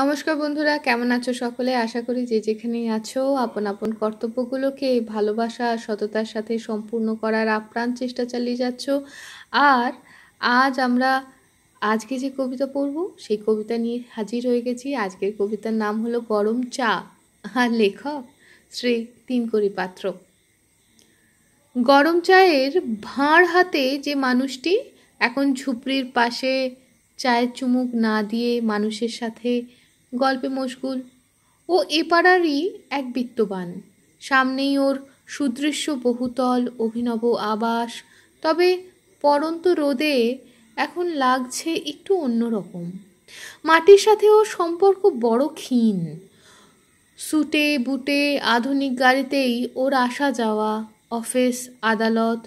নমস্কার বন্ধুরা কেমন আছো সকলে আশা করি যে যেখানেই আছো আপন আপন কর্তব্যগুলোকে ভালোবাসা সততার সাথে সম্পূর্ণ করার আপ্রাণ চেষ্টা চালিয়ে যাচ্ছ আর আজ আমরা আজকে যে কবিতা পড়ব সেই কবিতা নিয়ে হাজির হয়ে গেছি আজকের কবিতার নাম হলো গরম চা আর লেখক শ্রী তিনকরি পাত্র গরম চায়ের ভাঁড় হাতে যে মানুষটি এখন ঝুপড়ির পাশে চায়ের চুমুক না দিয়ে মানুষের সাথে গল্পে মশগুল ও এপাড়ারই এক বিত্তবান সামনেই ওর সুদৃশ্য বহুতল অভিনব আবাস তবে পরন্ত রোদে এখন লাগছে একটু অন্যরকম মাটির সাথে ওর সম্পর্ক বড় ক্ষীণ সুটে বুটে আধুনিক গাড়িতেই ওর আসা যাওয়া অফিস আদালত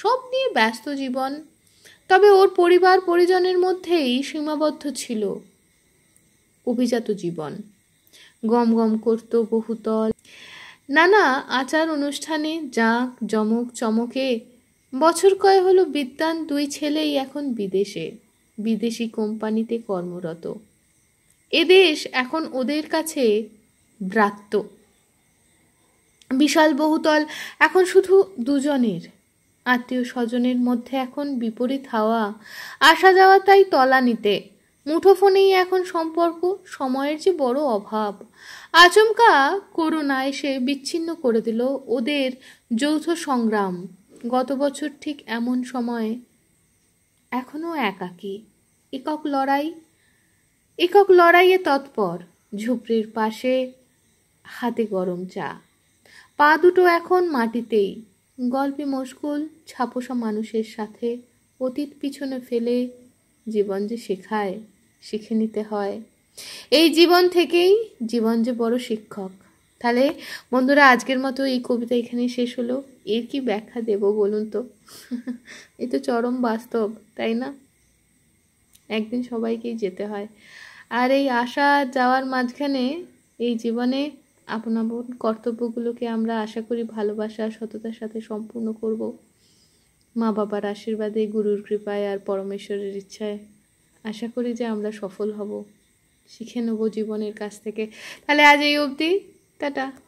সব নিয়ে ব্যস্ত জীবন তবে ওর পরিবার পরিজনের মধ্যেই সীমাবদ্ধ ছিল অভিজাত জীবন গম গম করত বহুতল নানা আচার অনুষ্ঠানে জাঁক জমক চমকে বছর কয় হলো বিদ্যান দুই ছেলেই এখন বিদেশে বিদেশি কোম্পানিতে কর্মরত এদেশ এখন ওদের কাছে ব্রাত্য বিশাল বহুতল এখন শুধু দুজনের আত্মীয় স্বজনের মধ্যে এখন বিপরীত হাওয়া আসা যাওয়া তাই তলানিতে মুঠোফোনেই এখন সম্পর্ক সময়ের যে বড় অভাব আচমকা করোনা এসে বিচ্ছিন্ন করে দিল ওদের যৌথ সংগ্রাম গত বছর ঠিক এমন সময়ে এখনও একাকী একক লড়াই একক লড়াইয়ে তৎপর ঝুপড়ির পাশে হাতে গরম চা পা দুটো এখন মাটিতেই গল্পে মশগুল ছাপোষা মানুষের সাথে অতীত পিছনে ফেলে জীবন যে শেখায় শিখে নিতে হয় এই জীবন থেকেই জীবন যে বড় শিক্ষক তাহলে বন্ধুরা আজকের মতো এই কবিতা এখানে শেষ হলো এর কি ব্যাখ্যা দেব বলুন তো এ তো চরম বাস্তব তাই না একদিন সবাইকেই যেতে হয় আর এই আসা যাওয়ার মাঝখানে এই জীবনে আপন আপন কর্তব্যগুলোকে আমরা আশা করি ভালোবাসা সততার সাথে সম্পূর্ণ করব মা বাবার আশীর্বাদে গুরুর কৃপায় আর পরমেশ্বরের ইচ্ছায় আশা করি যে আমরা সফল হব শিখে নেব জীবনের কাছ থেকে তাহলে আজ এই অবধি টাটা